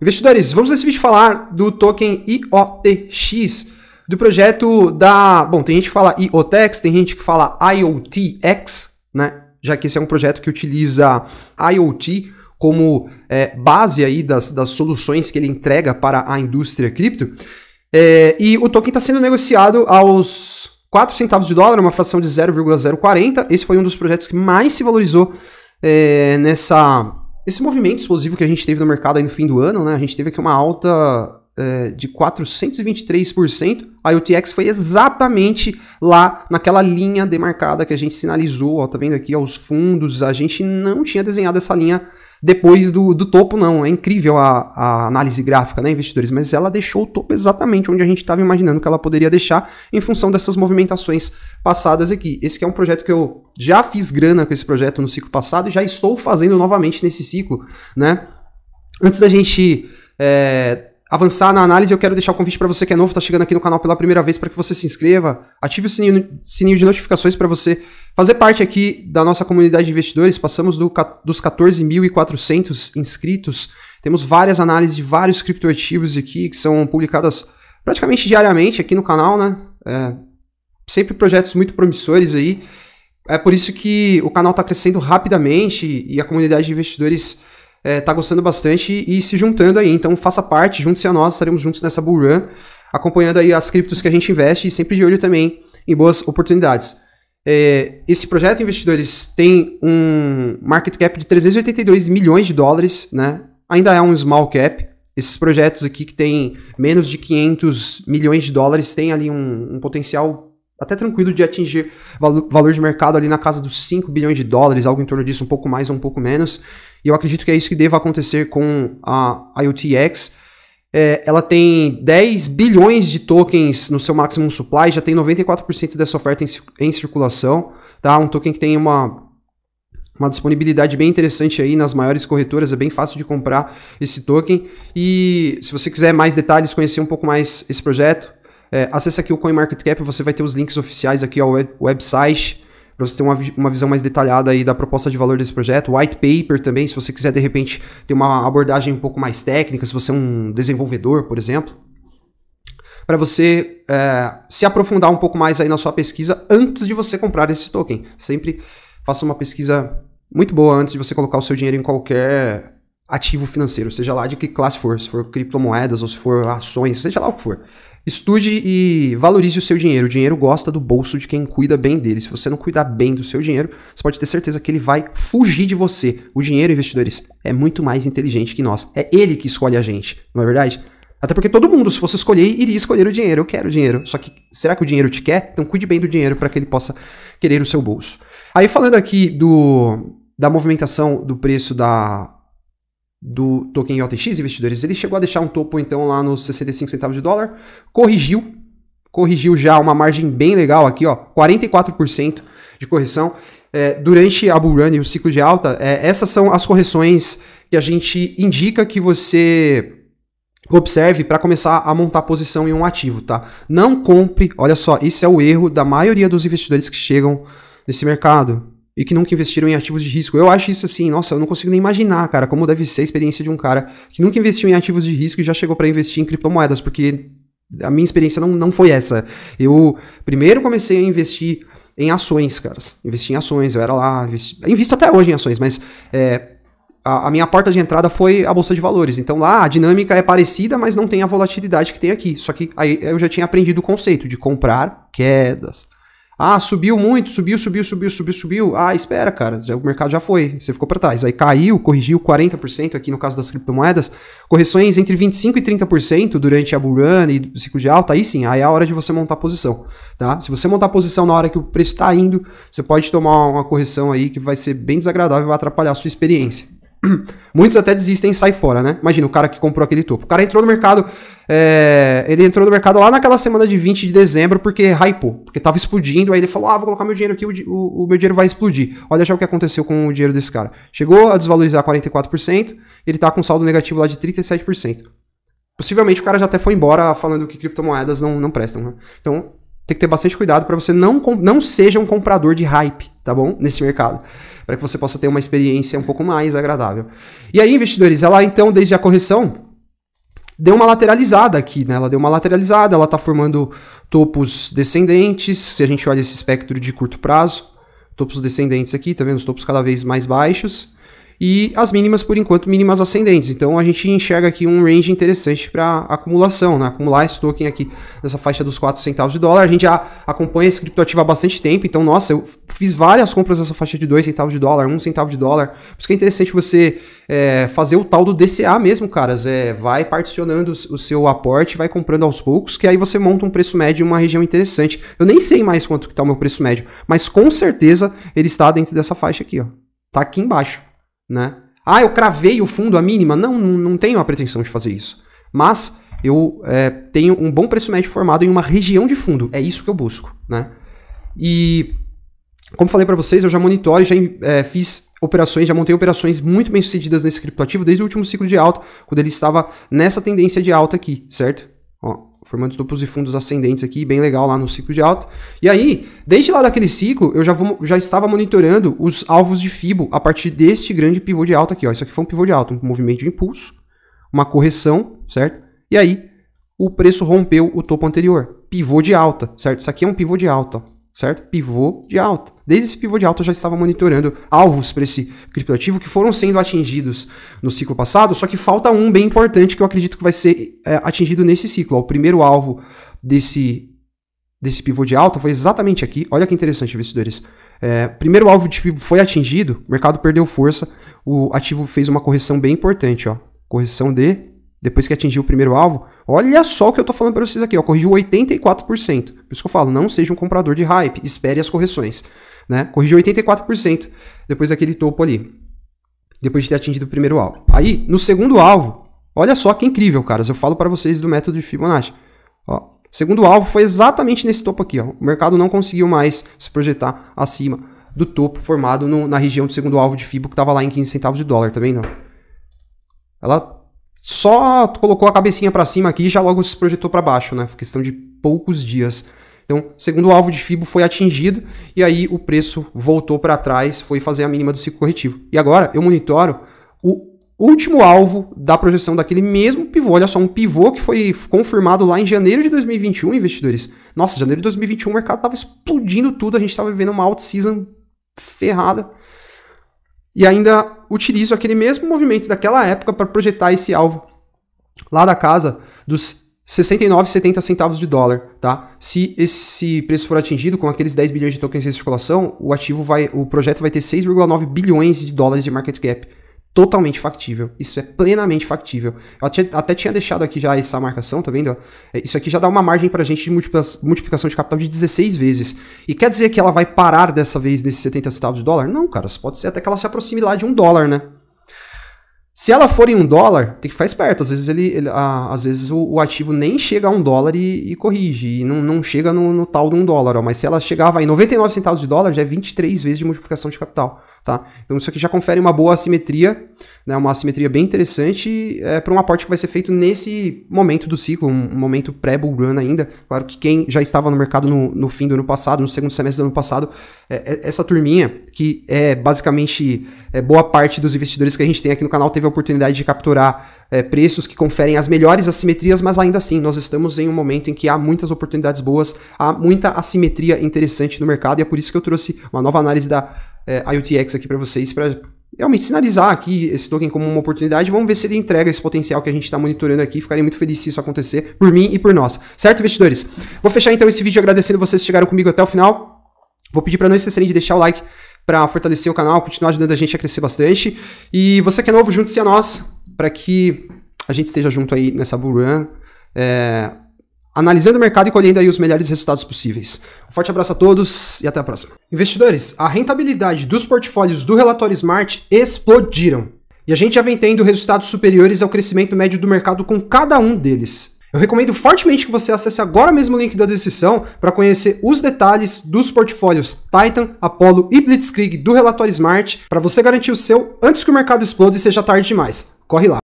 Investidores, vamos nesse vídeo falar do token IOTX, do projeto da. Bom, tem gente que fala IOTX, tem gente que fala IoTX, né? Já que esse é um projeto que utiliza IoT como é, base aí das, das soluções que ele entrega para a indústria cripto. É, e o token está sendo negociado aos 4 centavos de dólar, uma fração de 0,040. Esse foi um dos projetos que mais se valorizou é, nessa esse movimento explosivo que a gente teve no mercado aí no fim do ano, né? A gente teve aqui uma alta eh, de 423%, a UTX foi exatamente lá naquela linha demarcada que a gente sinalizou, ó, tá vendo aqui aos fundos, a gente não tinha desenhado essa linha depois do, do topo, não. É incrível a, a, análise gráfica, né, investidores? Mas ela deixou o topo exatamente onde a gente estava imaginando que ela poderia deixar em função dessas movimentações passadas aqui. Esse é um projeto que eu já fiz grana com esse projeto no ciclo passado e já estou fazendo novamente nesse ciclo, né? Antes da gente é, avançar na análise, eu quero deixar o convite para você que é novo, está chegando aqui no canal pela primeira vez, para que você se inscreva, ative o sininho, sininho de notificações para você fazer parte aqui da nossa comunidade de investidores. Passamos do, dos 14.400 inscritos, temos várias análises de vários criptoativos aqui que são publicadas praticamente diariamente aqui no canal, né? É, sempre projetos muito promissores aí. É por isso que o canal está crescendo rapidamente e a comunidade de investidores é, tá gostando bastante e, e, se juntando aí. Então faça parte, junte-se a nós, estaremos juntos nessa bull run, acompanhando aí as criptos que a gente investe e sempre de olho também em boas oportunidades. É, esse projeto, investidores, tem um market cap de 382 milhões de dólares, né? Ainda é um small cap, esses projetos aqui que têm menos de 500 milhões de dólares têm ali um, um, potencial até tranquilo de atingir valo, valor de mercado ali na casa dos 5 bilhões de dólares, algo em torno disso, um pouco mais ou um pouco menos. E eu acredito que é isso que deva acontecer com a IoTX. É, ela tem 10 bilhões de tokens no seu maximum supply, já tem 94% dessa oferta em, em circulação. Tá? Um token que tem uma uma disponibilidade bem interessante aí nas maiores corretoras, é bem fácil de comprar esse token. E se você quiser mais detalhes, conhecer um pouco mais esse projeto, é, acesse aqui o CoinMarketCap, você vai ter os links oficiais aqui ao web, website, para você ter uma, uma visão mais detalhada aí da proposta de valor desse projeto. White paper também, se você quiser de repente ter uma abordagem um pouco mais técnica, se você é um desenvolvedor, por exemplo. Para você é, se aprofundar um pouco mais aí na sua pesquisa antes de você comprar esse token. Sempre faça uma pesquisa muito boa antes de você colocar o seu dinheiro em qualquer ativo financeiro, seja lá de que classe for, se for criptomoedas ou se for ações, seja lá o que for. Estude e valorize o seu dinheiro. O dinheiro gosta do bolso de quem cuida bem dele. Se você não cuidar bem do seu dinheiro, você pode ter certeza que ele vai fugir de você. O dinheiro, investidores, é muito mais inteligente que nós. É ele que escolhe a gente, não é verdade? Até porque todo mundo, se fosse escolher, iria escolher o dinheiro. Eu quero o dinheiro. Só que será que o dinheiro te quer? Então cuide bem do dinheiro para que ele possa querer o seu bolso. Aí falando aqui do da movimentação do preço da do token otx investidores, ele chegou a deixar um topo então lá nos 65 centavos de dólar, corrigiu, corrigiu já uma margem bem legal aqui, ó, 44% de correção. É, durante a bull run e o ciclo de alta, é, essas são as correções que a gente indica que você observe para começar a montar posição em um ativo, tá? Não compre, olha só, isso é o erro da maioria dos investidores que chegam nesse mercado e que nunca investiram em ativos de risco. Eu acho isso assim, nossa, eu não consigo nem imaginar, cara, como deve ser a experiência de um cara que nunca investiu em ativos de risco e já chegou para investir em criptomoedas, porque a minha experiência não, não foi essa. Eu primeiro comecei a investir em ações, caras. Investi em ações, eu era lá, investi... invisto até hoje em ações, mas é, a, minha porta de entrada foi a bolsa de valores. Então lá a dinâmica é parecida, mas não tem a volatilidade que tem aqui. Só que aí eu já tinha aprendido o conceito de comprar quedas, ah, subiu muito, subiu, subiu, subiu, subiu, subiu. Ah, espera, cara, já, o mercado já foi, você ficou para trás. Aí caiu, corrigiu 40% aqui no caso das criptomoedas. Correções entre 25% e 30% durante a bull run e o ciclo de alta, aí sim, aí é a hora de você montar a posição, tá? Se você montar a posição na hora que o preço está indo, você pode tomar uma correção aí que vai ser bem desagradável e vai atrapalhar a sua experiência. Muitos até desistem e saem fora, né? Imagina o cara que comprou aquele topo. O cara entrou no mercado, é, ele entrou no mercado lá naquela semana de 20 de dezembro porque hypou, porque tava explodindo. Aí ele falou: Ah, vou colocar meu dinheiro aqui, o, o, o meu dinheiro vai explodir. Olha só o que aconteceu com o dinheiro desse cara. Chegou a desvalorizar 44%, ele tá com saldo negativo lá de 37%. Possivelmente o cara já até foi embora falando que criptomoedas não, não prestam. Né? Então tem que ter bastante cuidado para você não, não seja um comprador de hype, tá bom? Nesse mercado. Para que você possa ter uma experiência um pouco mais agradável. E aí, investidores, ela é então, desde a correção, deu uma lateralizada aqui, né? Ela deu uma lateralizada, ela está formando topos descendentes, se a gente olha esse espectro de curto prazo, topos descendentes aqui, tá vendo? Os topos cada vez mais baixos e as mínimas, por enquanto, mínimas ascendentes. Então a gente enxerga aqui um range interessante para acumulação, né? Acumular esse token aqui nessa faixa dos 4 centavos de dólar. A gente já acompanha esse criptoativo há bastante tempo, então, nossa, eu fiz várias compras nessa faixa de 2 centavos de dólar, 1 um centavo de dólar. Por isso que é interessante você é, fazer o tal do DCA mesmo, caras. É, vai particionando o seu aporte, vai comprando aos poucos, que aí você monta um preço médio em uma região interessante. Eu nem sei mais quanto que está o meu preço médio, mas com certeza ele está dentro dessa faixa aqui, ó. Tá aqui embaixo. Né? Ah, eu cravei o fundo a mínima. Não, não tenho a pretensão de fazer isso. Mas eu é, tenho um bom preço médio formado em uma região de fundo. É isso que eu busco. Né? E como falei para vocês, eu já monitoro já é, fiz operações, já montei operações muito bem sucedidas nesse criptoativo desde o último ciclo de alta, quando ele estava nessa tendência de alta aqui, certo? formando topos e fundos ascendentes aqui, bem legal lá no ciclo de alta. E aí, desde lá daquele ciclo, eu já, vou, já estava monitorando os alvos de FIBO a partir deste grande pivô de alta aqui. Ó. Isso aqui foi um pivô de alta, um movimento de impulso, uma correção, certo? E aí, o preço rompeu o topo anterior, pivô de alta, certo? Isso aqui é um pivô de alta, ó certo? Pivô de alta. Desde esse pivô de alta eu já estava monitorando alvos para esse criptoativo que foram sendo atingidos no ciclo passado, só que falta um bem importante que eu acredito que vai ser é, atingido nesse ciclo. Ó, o primeiro alvo desse, desse pivô de alta foi exatamente aqui. Olha que interessante, investidores. É, primeiro alvo de pivô foi atingido, o mercado perdeu força, o ativo fez uma correção bem importante, ó. Correção de depois que atingiu o primeiro alvo, olha só o que eu estou falando para vocês aqui, ó, corrigiu 84%. Por isso que eu falo, não seja um comprador de hype, espere as correções. Né? Corrigiu 84% depois daquele topo ali, depois de ter atingido o primeiro alvo. Aí, no segundo alvo, olha só que incrível, caras, eu falo para vocês do método de Fibonacci. Ó, segundo alvo foi exatamente nesse topo aqui, ó. o mercado não conseguiu mais se projetar acima do topo formado no, na região do segundo alvo de Fibo, que estava lá em 15 centavos de dólar, tá vendo? Ela só colocou a cabecinha para cima aqui e já logo se projetou para baixo, né? Foi questão de poucos dias. Então, segundo o alvo de FIBO foi atingido e aí o preço voltou para trás, foi fazer a mínima do ciclo corretivo. E agora eu monitoro o último alvo da projeção daquele mesmo pivô. Olha só, um pivô que foi confirmado lá em janeiro de 2021, investidores. Nossa, janeiro de 2021 o mercado estava explodindo tudo, a gente estava vivendo uma out-season ferrada e ainda utilizo aquele mesmo movimento daquela época para projetar esse alvo lá da casa dos 69,70 centavos de dólar, tá? Se esse preço for atingido com aqueles 10 bilhões de tokens em circulação, o ativo vai, o projeto vai ter 6,9 bilhões de dólares de market cap totalmente factível. Isso é plenamente factível. Eu até, até tinha deixado aqui já essa marcação, tá vendo? É, isso aqui já dá uma margem para a gente de multiplicação de capital de 16 vezes. E quer dizer que ela vai parar dessa vez nesses 70 centavos de dólar? Não, cara. Pode ser até que ela se aproxime lá de um dólar, né? Se ela for em um dólar, tem que ficar esperto. Às vezes, ele, ele a, às vezes o, o, ativo nem chega a um dólar e, e corrige. E não, não chega no, no, tal de um dólar. Ó. Mas se ela chegava em 99 centavos de dólar, já é 23 vezes de multiplicação de capital. Tá? Então isso aqui já confere uma boa assimetria, né? uma assimetria bem interessante é, para um aporte que vai ser feito nesse momento do ciclo, um momento pré-bull run ainda. Claro que quem já estava no mercado no, no, fim do ano passado, no segundo semestre do ano passado, é, é, essa turminha, que é basicamente é, boa parte dos investidores que a gente tem aqui no canal, teve teve a oportunidade de capturar é, preços que conferem as melhores assimetrias, mas ainda assim nós estamos em um momento em que há muitas oportunidades boas, há muita assimetria interessante no mercado e é por isso que eu trouxe uma nova análise da é, eh, IoTX aqui para vocês, para realmente sinalizar aqui esse token como uma oportunidade. Vamos ver se ele entrega esse potencial que a gente está monitorando aqui. Ficarei muito feliz se isso acontecer por mim e por nós. Certo, investidores? Vou fechar então esse vídeo agradecendo vocês que chegaram comigo até o final. Vou pedir para não esquecerem de deixar o like, para fortalecer o canal, continuar ajudando a gente a crescer bastante. E você que é novo, junte-se a nós para que a gente esteja junto aí nessa bull run, é, analisando o mercado e colhendo aí os melhores resultados possíveis. Um forte abraço a todos e até a próxima. Investidores, a rentabilidade dos portfólios do relatório Smart explodiram. E a gente já vem tendo resultados superiores ao crescimento médio do mercado com cada um deles. Eu recomendo fortemente que você acesse agora mesmo o link da descrição para conhecer os detalhes dos portfólios Titan, Apollo e Blitzkrieg do relatório Smart para você garantir o seu antes que o mercado exploda e seja tarde demais. Corre lá!